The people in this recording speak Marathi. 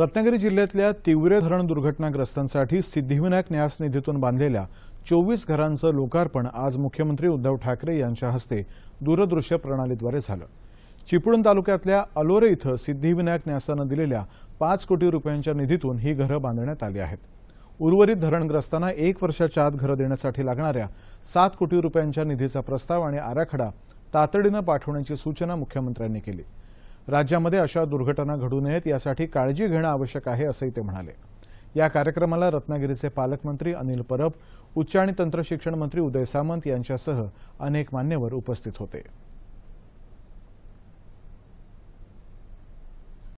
रत्नागिरी जिल्ह्यातल्या तीव्र धरण दुर्घटनाग्रस्तांसाठी सिद्धिविनायक न्यास निधीतून बांधलेल्या चोवीस घरांचं लोकार्पण आज मुख्यमंत्री उद्धव ठाकरे यांच्या हस्ते दूरदृश्य प्रणालीद्वारे झालं चिपळूण तालुक्यातल्या अलोरे इथं सिद्धिविनायक न्यासानं दिलेल्या पाच कोटी रुपयांच्या निधीतून ही घरं बांधण्यात आली आहेत उर्वरित धरणग्रस्तांना एक वर्षाच्या आत घरं देण्यासाठी लागणाऱ्या सात कोटी रुपयांच्या निधीचा प्रस्ताव आणि आराखडा तातडीनं पाठवण्याची सूचना मुख्यमंत्र्यांनी केली राज्यामध्ये अशा दुर्घटना घडू नयेत यासाठी काळजी घेणं आवश्यक आहे असंही ते म्हणाले या कार्यक्रमाला रत्नागिरीचे पालकमंत्री अनिल परब उच्च आणि तंत्रशिक्षण मंत्री उदय सामंत यांच्यासह अनेक मान्यवर उपस्थित होते